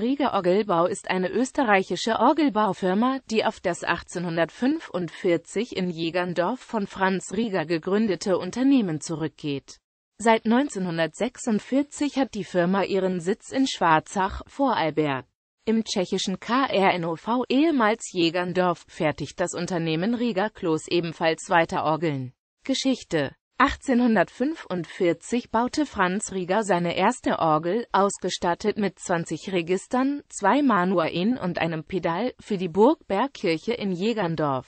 Rieger Orgelbau ist eine österreichische Orgelbaufirma, die auf das 1845 in Jägerndorf von Franz Rieger gegründete Unternehmen zurückgeht. Seit 1946 hat die Firma ihren Sitz in Schwarzach, Vorarlberg. Im tschechischen KRNOV ehemals Jägerndorf fertigt das Unternehmen Rieger Klos ebenfalls weiter Orgeln. Geschichte 1845 baute Franz Rieger seine erste Orgel, ausgestattet mit 20 Registern, zwei Manualen und einem Pedal, für die Burgbergkirche in Jägerndorf.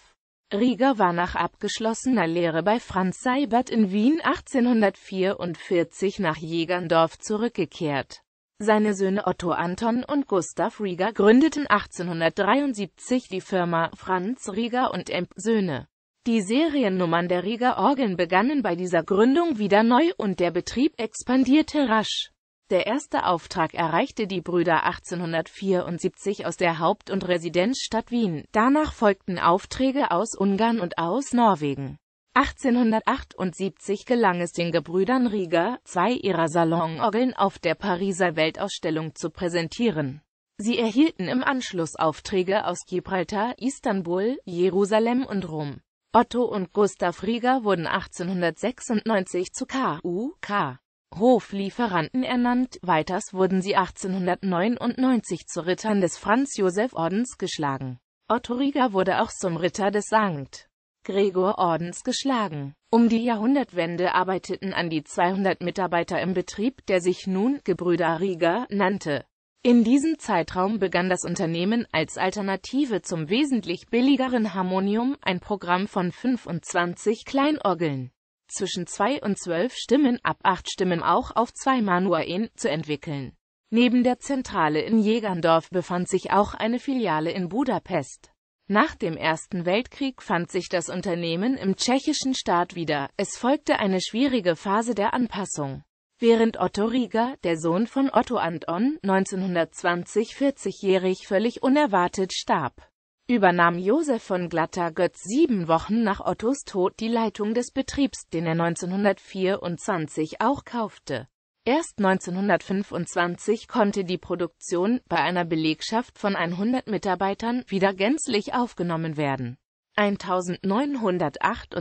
Rieger war nach abgeschlossener Lehre bei Franz Seibert in Wien 1844 nach Jägerndorf zurückgekehrt. Seine Söhne Otto Anton und Gustav Rieger gründeten 1873 die Firma Franz Rieger und Emp Söhne. Die Seriennummern der Rieger Orgeln begannen bei dieser Gründung wieder neu und der Betrieb expandierte rasch. Der erste Auftrag erreichte die Brüder 1874 aus der Haupt- und Residenzstadt Wien. Danach folgten Aufträge aus Ungarn und aus Norwegen. 1878 gelang es den Gebrüdern Rieger, zwei ihrer Salonorgeln auf der Pariser Weltausstellung zu präsentieren. Sie erhielten im Anschluss Aufträge aus Gibraltar, Istanbul, Jerusalem und Rom. Otto und Gustav Rieger wurden 1896 zu K.U.K. Hoflieferanten ernannt, weiters wurden sie 1899 zu Rittern des Franz-Josef-Ordens geschlagen. Otto Rieger wurde auch zum Ritter des Sankt Gregor-Ordens geschlagen. Um die Jahrhundertwende arbeiteten an die 200 Mitarbeiter im Betrieb, der sich nun Gebrüder Rieger nannte. In diesem Zeitraum begann das Unternehmen als Alternative zum wesentlich billigeren Harmonium ein Programm von 25 Kleinorgeln zwischen 2 und 12 Stimmen ab 8 Stimmen auch auf zwei Manualen zu entwickeln. Neben der Zentrale in Jägerndorf befand sich auch eine Filiale in Budapest. Nach dem Ersten Weltkrieg fand sich das Unternehmen im tschechischen Staat wieder. Es folgte eine schwierige Phase der Anpassung. Während Otto Rieger, der Sohn von Otto Anton, 1920 40-jährig völlig unerwartet starb, übernahm Josef von Glatter Götz sieben Wochen nach Ottos Tod die Leitung des Betriebs, den er 1924 auch kaufte. Erst 1925 konnte die Produktion, bei einer Belegschaft von 100 Mitarbeitern, wieder gänzlich aufgenommen werden 1938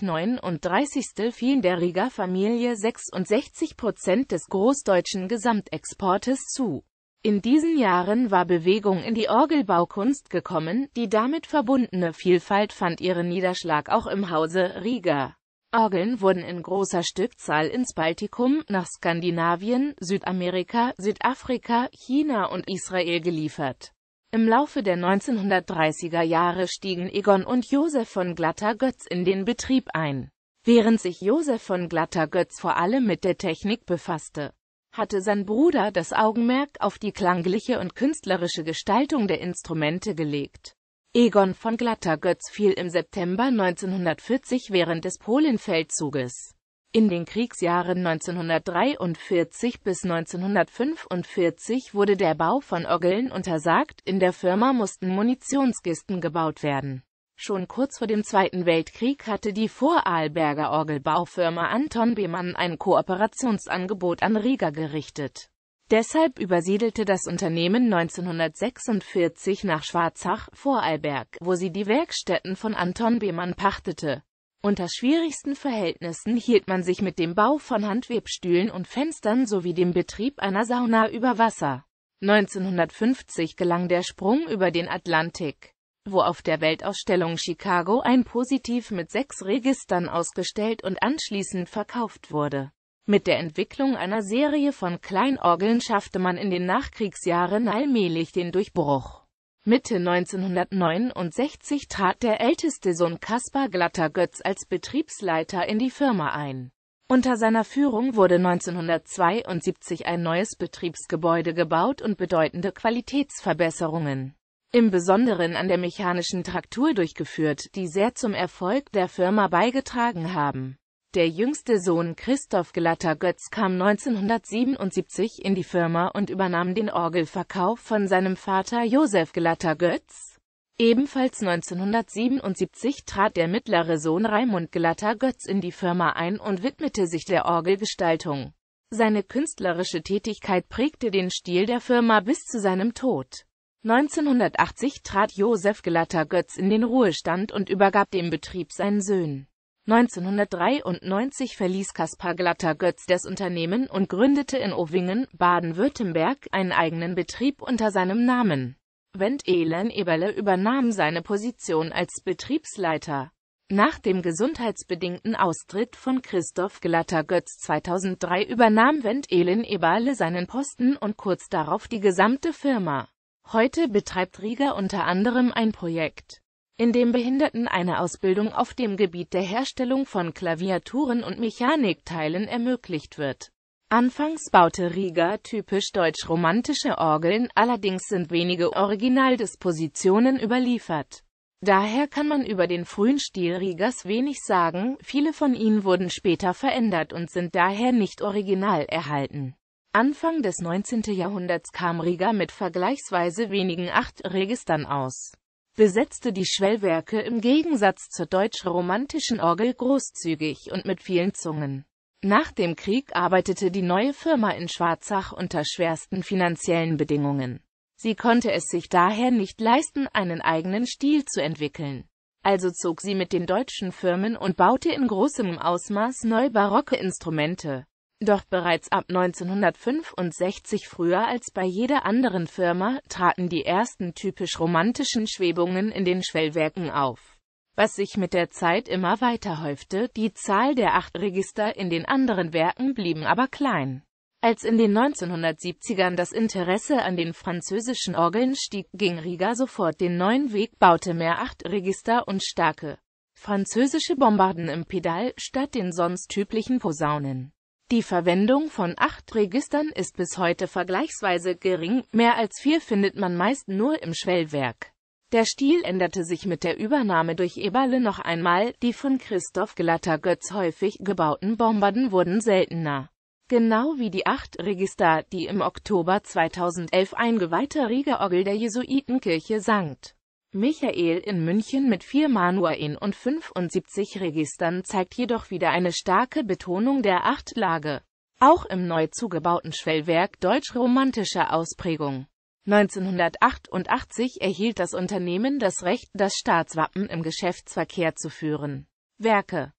39 fielen der riga Familie 66 Prozent des großdeutschen Gesamtexportes zu. In diesen Jahren war Bewegung in die Orgelbaukunst gekommen, die damit verbundene Vielfalt fand ihren Niederschlag auch im Hause Riga. Orgeln wurden in großer Stückzahl ins Baltikum, nach Skandinavien, Südamerika, Südafrika, China und Israel geliefert. Im Laufe der 1930er Jahre stiegen Egon und Josef von Glatter-Götz in den Betrieb ein. Während sich Josef von Glatter-Götz vor allem mit der Technik befasste, hatte sein Bruder das Augenmerk auf die klangliche und künstlerische Gestaltung der Instrumente gelegt. Egon von Glatter-Götz fiel im September 1940 während des Polenfeldzuges. In den Kriegsjahren 1943 bis 1945 wurde der Bau von Orgeln untersagt, in der Firma mussten Munitionskisten gebaut werden. Schon kurz vor dem Zweiten Weltkrieg hatte die Vorarlberger Orgelbaufirma Anton Behmann ein Kooperationsangebot an Riga gerichtet. Deshalb übersiedelte das Unternehmen 1946 nach Schwarzach, Vorarlberg, wo sie die Werkstätten von Anton Behmann pachtete. Unter schwierigsten Verhältnissen hielt man sich mit dem Bau von Handwebstühlen und Fenstern sowie dem Betrieb einer Sauna über Wasser. 1950 gelang der Sprung über den Atlantik, wo auf der Weltausstellung Chicago ein Positiv mit sechs Registern ausgestellt und anschließend verkauft wurde. Mit der Entwicklung einer Serie von Kleinorgeln schaffte man in den Nachkriegsjahren allmählich den Durchbruch. Mitte 1969 trat der älteste Sohn Kaspar Glatter Götz als Betriebsleiter in die Firma ein. Unter seiner Führung wurde 1972 ein neues Betriebsgebäude gebaut und bedeutende Qualitätsverbesserungen im Besonderen an der mechanischen Traktur durchgeführt, die sehr zum Erfolg der Firma beigetragen haben der jüngste Sohn Christoph Glatter Götz kam 1977 in die Firma und übernahm den Orgelverkauf von seinem Vater Josef Glatter Götz. Ebenfalls 1977 trat der mittlere Sohn Raimund Glatter Götz in die Firma ein und widmete sich der Orgelgestaltung. Seine künstlerische Tätigkeit prägte den Stil der Firma bis zu seinem Tod. 1980 trat Josef Glatter Götz in den Ruhestand und übergab dem Betrieb seinen Söhnen. 1993 verließ Kaspar Glatter-Götz das Unternehmen und gründete in Ovingen, Baden-Württemberg, einen eigenen Betrieb unter seinem Namen. Wendt Elan Eberle übernahm seine Position als Betriebsleiter. Nach dem gesundheitsbedingten Austritt von Christoph Glatter-Götz 2003 übernahm Wendt Elan Eberle seinen Posten und kurz darauf die gesamte Firma. Heute betreibt Rieger unter anderem ein Projekt in dem Behinderten eine Ausbildung auf dem Gebiet der Herstellung von Klaviaturen und Mechanikteilen ermöglicht wird. Anfangs baute Riga typisch deutsch-romantische Orgeln, allerdings sind wenige Originaldispositionen überliefert. Daher kann man über den frühen Stil Rigas wenig sagen, viele von ihnen wurden später verändert und sind daher nicht original erhalten. Anfang des 19. Jahrhunderts kam Riga mit vergleichsweise wenigen acht Registern aus besetzte die Schwellwerke im Gegensatz zur deutsch-romantischen Orgel großzügig und mit vielen Zungen. Nach dem Krieg arbeitete die neue Firma in Schwarzach unter schwersten finanziellen Bedingungen. Sie konnte es sich daher nicht leisten, einen eigenen Stil zu entwickeln. Also zog sie mit den deutschen Firmen und baute in großem Ausmaß neu barocke Instrumente. Doch bereits ab 1965 früher als bei jeder anderen Firma traten die ersten typisch romantischen Schwebungen in den Schwellwerken auf. Was sich mit der Zeit immer weiter häufte, die Zahl der acht Register in den anderen Werken blieben aber klein. Als in den 1970ern das Interesse an den französischen Orgeln stieg, ging Rieger sofort den neuen Weg, baute mehr acht Register und starke französische Bombarden im Pedal statt den sonst üblichen Posaunen. Die Verwendung von acht Registern ist bis heute vergleichsweise gering, mehr als vier findet man meist nur im Schwellwerk. Der Stil änderte sich mit der Übernahme durch Eberle noch einmal, die von Christoph Glatter Götz häufig gebauten Bombarden wurden seltener. Genau wie die acht Register, die im Oktober 2011 eingeweihte Riegerorgel der Jesuitenkirche sankt. Michael in München mit vier Manualen und 75 Registern zeigt jedoch wieder eine starke Betonung der Achtlage. Auch im neu zugebauten Schwellwerk deutsch-romantischer Ausprägung. 1988 erhielt das Unternehmen das Recht, das Staatswappen im Geschäftsverkehr zu führen. Werke